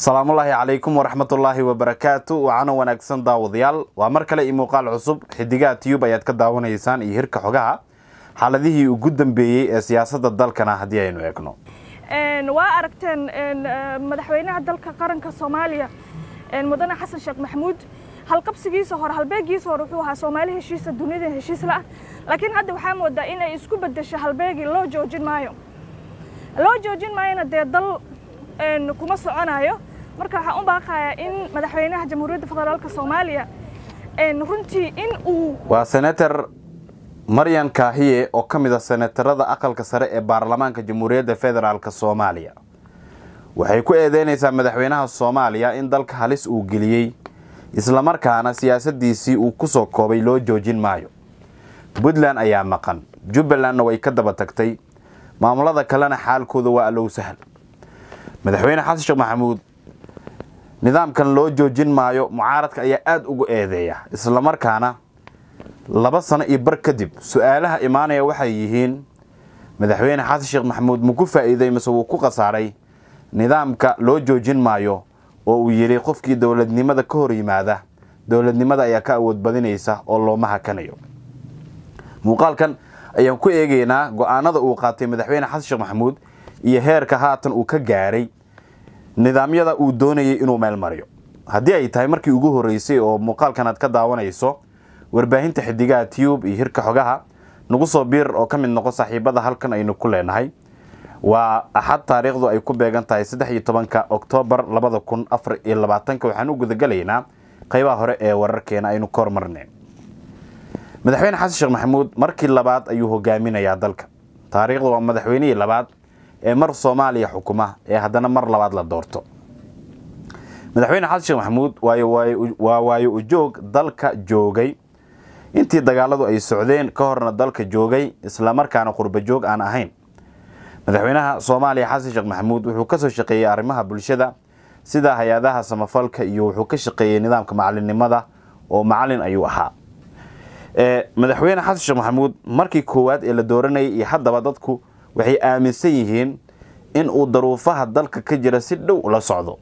salaamullaahi calaykum waraxmatullaahi wabarakaatu wacano wanaagsan daawadayaal waa mar kale io cusub xidigaha tiyub ayaad ka daawanaysaan iyo hirka xogaha xaaladihii ugu dambeeyey ee siyaasadda dalkana haddii aynu eegno waa aragteen madaxweynaha dalka qaranka soomaaliya mudane xasan sheekh maxamuud halqabsigiisa hore halbeegiisa hore wuxuu ahaa soomaali heshiisa dunida heshiisla ah laakiin hadda waxaa moodaa inay isku bedesho halbeegii loo joojin maayo loo joojin maayona dee dal kuma soconayo marka waxaan u baaqayaa in madaxweynaha jamhuuriyadda federaalka soomaaliya runtii in uu waa senator maryan kaahiye oo ka mid a ah senatarada aqalka sare ee baarlamaanka jamhuuriyadda federaalka soomaaliya waxay ku eedeynaysaa madaxweynaha soomaaliya in dalka halis uu geliyey islamarkaana siyaasaddiisii uu ku soo koobay loo joojin maayo puntland ayaa maqan jubbalandna way ka daba tagtay maamulada kalena xaalkooda waa allow sahal madaxweyne xasan sheekh maxamuud nidaamkan loo joojin maayo mucaaradka ayaa aada ugu eedeeya islamarkaana laba sano iyo bar kadib su-aalaha imaanaya waxay yihiin madaxweyne xasan sheekh maxamuud ma ku faa'iiday mase wuu ku khasaaray nidaamka loo joojin maayo oo uu yidhi qofkii dowladnimada ka hor yimaada dowladnimada ayaa ka awood badinaysa oo looma hakanayo muuqaalkan ayaan ku eegaynaa go-aanada uu qaatay madaxweyne xasan sheekh maxamuud iyo heerka haatan uu ka gaaray nidaamyada uu doonayay inuu meel mariyo haddii ay tahay markii ugu horreysay oo muuqaalkan aad ka daawanayso warbaahinta xidigaha tube iyo hirka xogaha nagu soo biir oo ka mid noqo saaxiibada halkan aynu ku leenahay waa axad taariikhdu ay ku beegan tahay saddex iyo tobanka oktoobar labada kun afar iyo labaatanka waxaan u gudagelaynaa qaybaha hore ee wararkeena aynu ka hormarnay madaxweyne xasan sheekh maxamuud markii labaad ayuu hogaaminayaa dalka taariikhdu waa madaxweynihii labaad ee mar soomaaliya xukuma ee haddana mar labaad la doorto madaxweyne xasan sheekh maxamuud waa waayo ujoog dalka joogay intii dagaaladu ay socdeen ka horna dalka joogay islamarkaana qurbajoog aan ahayn madaxweynaha soomaaliya xasan sheekh maxamuud wuxuu kasoo shaqeeyey arrimaha bulshada sida hay-adaha samafalka iyo wuxuu ka shaqeeyey nidaamka macalinnimada oo macalin ayuu ahaa madaxweyne xasan sheekh maxamuud markii koowaad ee la dooranayay iyo haddaba dadku waxay aaminsan yihiin in uu daruufaha dalka ka jira si dhow ula socdo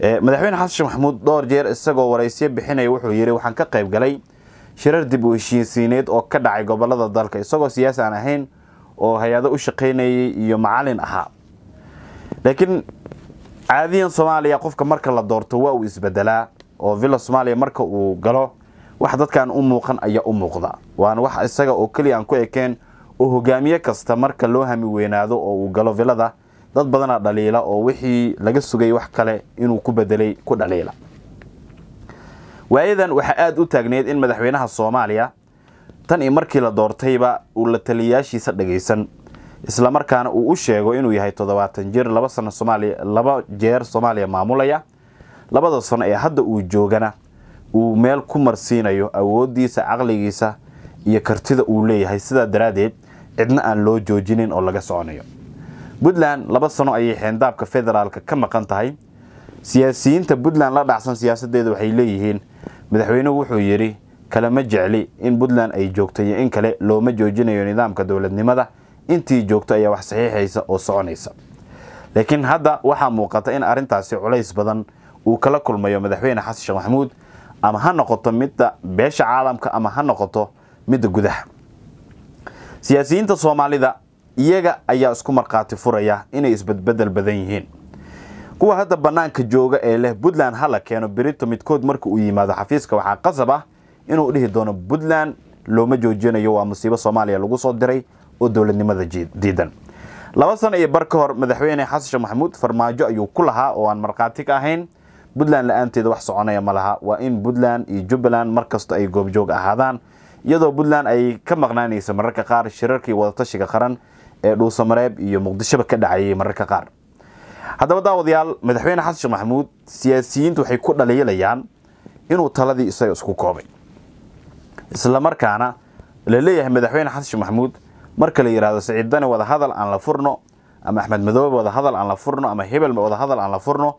eh, madaxweyne xasan sheekh maxamuud dhowr jeer isagoo waraysiyo bixinaya wuxuu yidhi waxaan ka qayb galay shirar dib u heshiisiineed oo ka dhacay gobolada dalka isagoo siyaasi aan ahayn oo hay-ado u shaqaynayay iyo macalin ahaa laakiin caadiyan soomaaliya qofka marka la doorto waa uu isbedelaa oo villa soomaaliya marka uu galo wax dadkan u muuqan ayaa u muuqda waana wax isaga oo keliya aan ku ekeen oo hogaamiye kasta marka loo hami weynaado oo uu galo vilada dad badanaa dhaliila oo wixii laga sugay wax kale inuu ku bedelay ku dhaliila waayadan waxaa aada u taagneyd in madaxweynaha soomaaliya tan i markii la doortayba uu la taliyayaashiisa dhagaysan islamarkaana uu u sheego inuu yahay toddobaatan jir laba sano soomaaliya laba jeer soomaaliya maamulaya labada sano ee hadda uu joogana uu meel ku marsiinayo awooddiisa caqligiisa iyo kartida uu leeyahay sidaa daraaddeed cidna aan loo joojinin oo laga soconayo puntland laba sano ayay xeendaabka federaalka ka maqan tahay siyaasiyiinta puntland la dhacsan siyaasadeeda waxay leeyihiin madaxweynuhu wuxuu yidhi kalama jecli in puntland ay joogto iyo in kale looma joojinayo nidaamka dowladnimada intii joogto ayaa wax saxiixaysa oo soconaysa laakiin hadda waxaa muuqata in arrintaasi culays badan uu kala kulmayo madaxweyne xasan sheekh maxamuud ama ha noqoto midda beesha caalamka ama ha noqoto midda gudaha siyaasiyiinta soomaalida iyaga ayaa isku markhaati furaya inay isbadbedel badan yihiin kuwa hadda bannaanka jooga ee leh ha la keeno berito midkood marka uu yimaado xafiiska waxaa qasab ah inuu dhihi doono puntland looma joojinayo waa musiibo soomaaliya lagu soo diray oo dowladnimada diidan laba sana iyo bar ka hor madaxweyne xasan sheekh maxamuud farmaajo ayuu ku lahaa oo aan markhaati ka ahayn puntland la-aanteeda wax soconaya ma laha waa in puntland iyo jubbaland mar kasta ay goobjoog ahaadaan iyadoo puntland ay ka maqnaanayso mararka qaar shirarkii wadatashiga qaran ee dhuusamareeb iyo muqdishoba ka dhacayay mararka qaar haddaba daawadayaal madaxweyne xasan maxamuud siyaasiyiintu waxay ku dhaliilayaan inuu taladii isaga isku koobay islamarkaana la leeyahay madaxweyne xasan maxamuud marka la yidhaahdo siciidane wadahadal aan la furno ama axmed madoobe wadahadal aan la furno ama hebel wadahadal aan la furno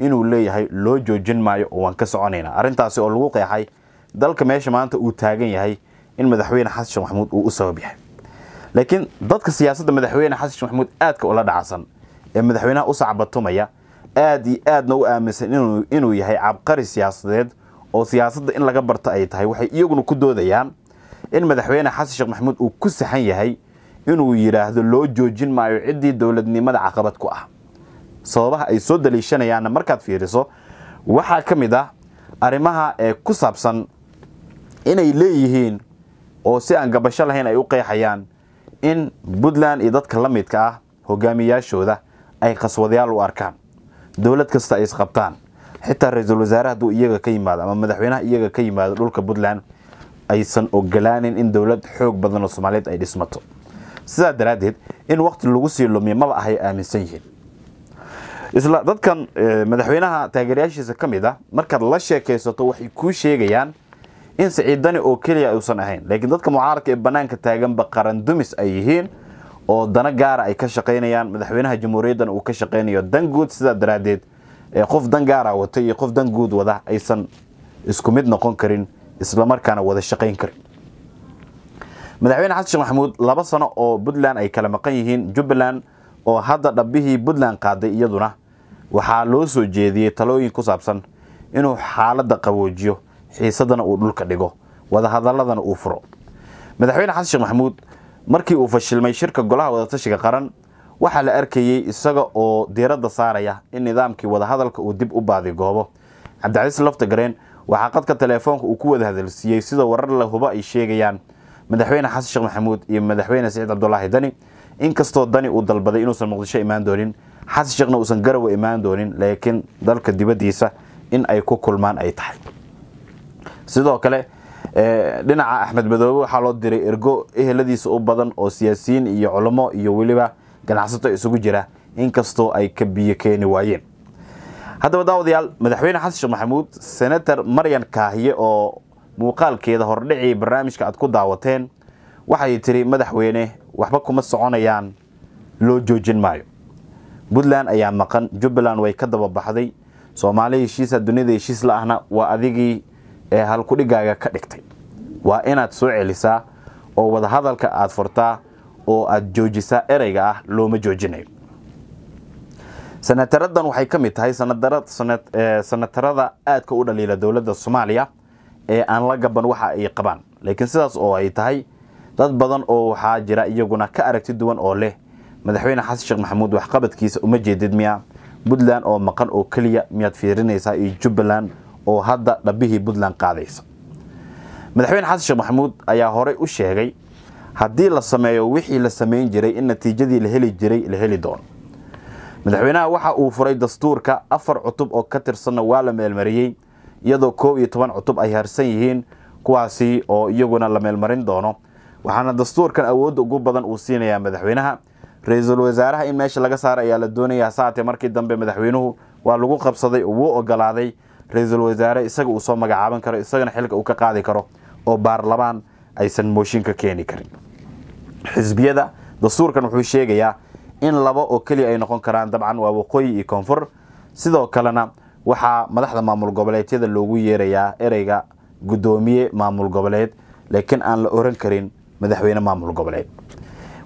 inuu leeyahay loo joojin maayo oo waan ka soconaynaa arrintaasi oo lagu qeexay dalka meesha maanta uu taagan yahay in madaxweyne xasan sheekh maxamuud uu u sabab yahay laakiin dadka siyaasadda madaxweyne xasan sheekh maxamuud aadka ula dhacsan ee madaxweynaha u sacbatumaya aad iyo aadna u aaminsan inuu yahay cabqari siyaasadeed oo siyaasadda in laga barto ay tahay waxay iyaguna ku doodayaan in madaxweyne xasan sheekh maxamuud uu ku saxan yahay inuu yidhaahdo loo joojin maayo ciddii dowladnimada caqabad ku ah sababaha ay soo daliishanayaanna markaad fiiriso waxaa ka mid ah arrimaha ee ku saabsan inay leeyihiin oo si aan gabasho lahayn ay u qeexayaan in puntland iyo dadka la midka ah hogaamiyaashooda ay qaswadayaal u arkaan dowlad kasta ay isqabtaan xitaa ra-iisul wasaare hadduu iyaga ka yimaado ama madaxweynaha iyaga ka yimaado dhulka puntland aysan ogolaanin in dowlad xoog badan oo soomaaliyeed ay dhismato sidaa daraaddeed in waqti lagu sii lumiya maba ahay aaminsan yihiin isla dadkan eh, madaxweynaha taageerayaashiisa ka mid ah markaad la sheekaysato waxay kuu sheegayaan in siciidani oo keliya uusan ahayn laakiin dadka mucaaradka ee bannaanka taaganba qarandumis ay yihiin oo dana gaara ah ay ka shaqaynayaan madaxweynaha jamhuuriyaddan uu ka shaqaynayo dan guud sidaa daraaddeed qof dan gaara ah wata iyo qof dan guud wada aysan isku mid noqon karin islamarkaana wada shaqayn karin madaxweyne xasan sheekh maxamuud laba sano oo puntland ay kala maqan yihiin jubbaland oo hadda dhabbihii puntland qaaday iyaduna waxaa loo soo jeediyey talooyin ku saabsan inuu xaaladda qaboojiyo xiisadana uu dhulka dhigo wadahadaladana uu furo madaxweyne xasan sheekh maxamuud markii uu fashilmay shirka golaha wadatashiga qaran waxaa la arkayey isaga oo diiradda saaraya in nidaamkii wadahadalka uu dib u baadigoobo cabdicasiis loftagareen waxaa qadka teleefoonka uu ku wada hadalsiiyey sida warar la hubo ay sheegayaan madaxweyne xasan sheekh maxamuud iyo madaxweyne saciid cabdulaahi dani inkastoo dani uu dalbaday inuusan muqdisho imaan doonin xasan sheekhna uusan garowa imaan doonin laakiin dalka dibaddiisa in ay ku kulmaan ay tahay sidoo kale dhinaca axmed madoobe waxaa loo diray ergo eheladiisa u badan oo siyaasiyiin iyo culamo iyo weliba ganacsato isugu jira inkastoo ay ka biyo keeni waayeen haddaba daawadayaal madaxweyne xasan maxamuud senator maryan kaahiye oo muuqaalkeeda hordhicii barnaamijka aad ku daawateen waxay tiri madaxweyne waxba kuma soconayaan loo joojin maayo puntland ayaa maqan jubbaland way ka daba baxday soomaali heshiisa duniyada heshiis la ahna waa adigii ee halkudhigaaga ka dhigtay waa inaad soo celisaa oo wadahadalka aad furtaa oo aad joojisaa ereyga ah looma joojinayo sanataradan waxay ka mid tahay sanatarada aadka u dhaliila dowladda soomaaliya ee aan la gaban waxa ay qabaan laakiin sidaas oo ay tahay dad badan oo waxaa jira iyaguna ka aragti duwan oo leh madaxweyne xasan sheekh maxamuud waxqabadkiisa uma jeedid miya puntland oo maqan oo keliya miyaad fiirinaysaa iyo jubbaland oo hadda dhabbihii puntland qaadaysa madaxweyne xasan sheekh maxamuud ayaa horey u sheegay haddii la sameeyo wixii la samayn jiray in natiijadii la heli jiray la heli doono madaxweynaha waxa uu furay dastuurka afar cutub oo ka tirsanna waa la meelmariyey iyadoo koob iyo toban cutub ay harsan yihiin kuwaasi oo iyaguna la meelmarin doono waxaana dastuurkan awoodda ugu badan uu siinayaa madaxweynaha ra-iisul wasaaraha in meesha laga saara ayaa la doonayaa saatee markii dambe madaxweynuhu waa lagu qabsaday oo wuu ogolaaday ra-iisul wasaare isaga uu soo magacaaban karo isagana xilka uu ka qaadi karo oo baarlamaan aysan mooshinka keeni karin xisbiyada dastuurkan wuxuu sheegayaa in laba oo keliya ay noqon karaan dabcan waa waqooyi iyo koonfur sidoo kalena waxaa madaxda maamul goboleedyada loogu yeerayaa ereyga guddoomiye maamul goboleed laakiin aan la oran karin madaxweyne maamul goboleed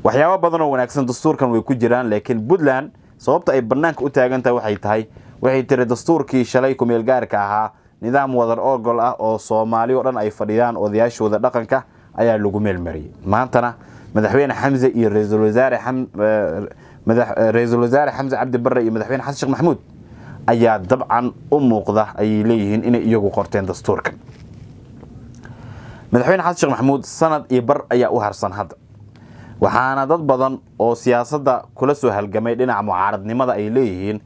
waxyaabo badanoo wanaagsan dastuurkan way ku jiraan laakiin puntland sababta ay bannaanka u taagan tahay waxay tahay waxay tiri dastuurkii shalay kumeel gaarka ahaa nidaam wadar ogol ah oo soomaali oo dhan ay fadhiyaan odayaashooda dhaqanka ayaa lagu meelmariyey maantana madaxweyne xamse iyo ra eh, eh, raisal wasaare xamse cabdi barre iyo madaxweyne xasan sheekh maxamuud ayaa dabcan u muuqda ayay leeyihiin inay iyagu qorteen dastuurkan madaxweyne xasan sheekh maxamuud sanad iyo bar ayaa u harsan hadda waxaana dad badan oo siyaasadda kula soo halgamay dhinaca mucaaradnimada ay leeyihiin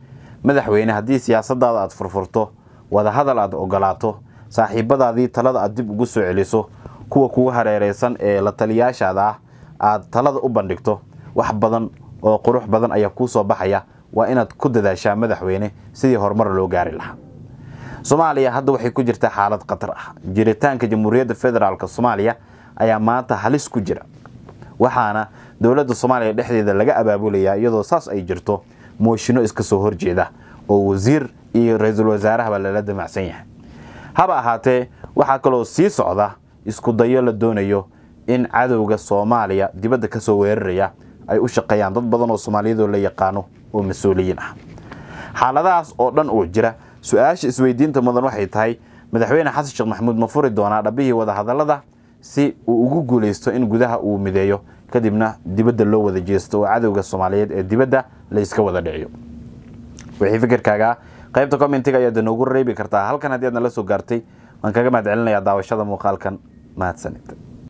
madaxweyne haddii siyaasadaada aad furfurto wadahadal aad ogolaato saaxiibadaadii talada aad dib ugu soo celiso kuwa kugu hareereysan ee la taliyaashaada ah aad talada u bandhigto wax badan oo qurux badan ayaa kuu soo baxaya waa inaad ku dadaashaa madaxweyne sidii horumar loo gaari lahaa soomaaliya hadda waxay ku jirtaa xaalad khatar ah jiritaanka jamhuuriyadda federaalk soomaaliya ayaa maanta halis ku jira waxaana dowladda soomaaliya dhexdeeda laga abaabulayaa iyadoo saas ay jirto mooshino iska soo horjeeda oo wasiir iyo ra-iisul wasaarahaba lala damacsan yahay haba ahaatee waxaa kaloo sii socda iskudayo la doonayo in cadowga soomaaliya dibadda ka soo weeraraya ay u shaqeeyaan dad badan oo soomaaliyadoo la yaqaano oo mas-uuliyiin ah xaaladahaas oo dhan uu jira su-aasha isweydiinta mudan waxay tahay madaxweyne xasan sheekh maxamuud ma furi doonaa dhabbihii wadahadallada si uu ugu guulaysto in gudaha uu mideeyo kadibna dibadda loo wada jeesto oo cadowga soomaaliyeed ee dibadda la iska wada dhiciyo wixii fikirkaaga qaybta commentiga ayaad nogu reebi kartaa halkan haddii aad nala soo gaartay waan kaga mahad celinayaa daawashada muuqaalkan mahadsanid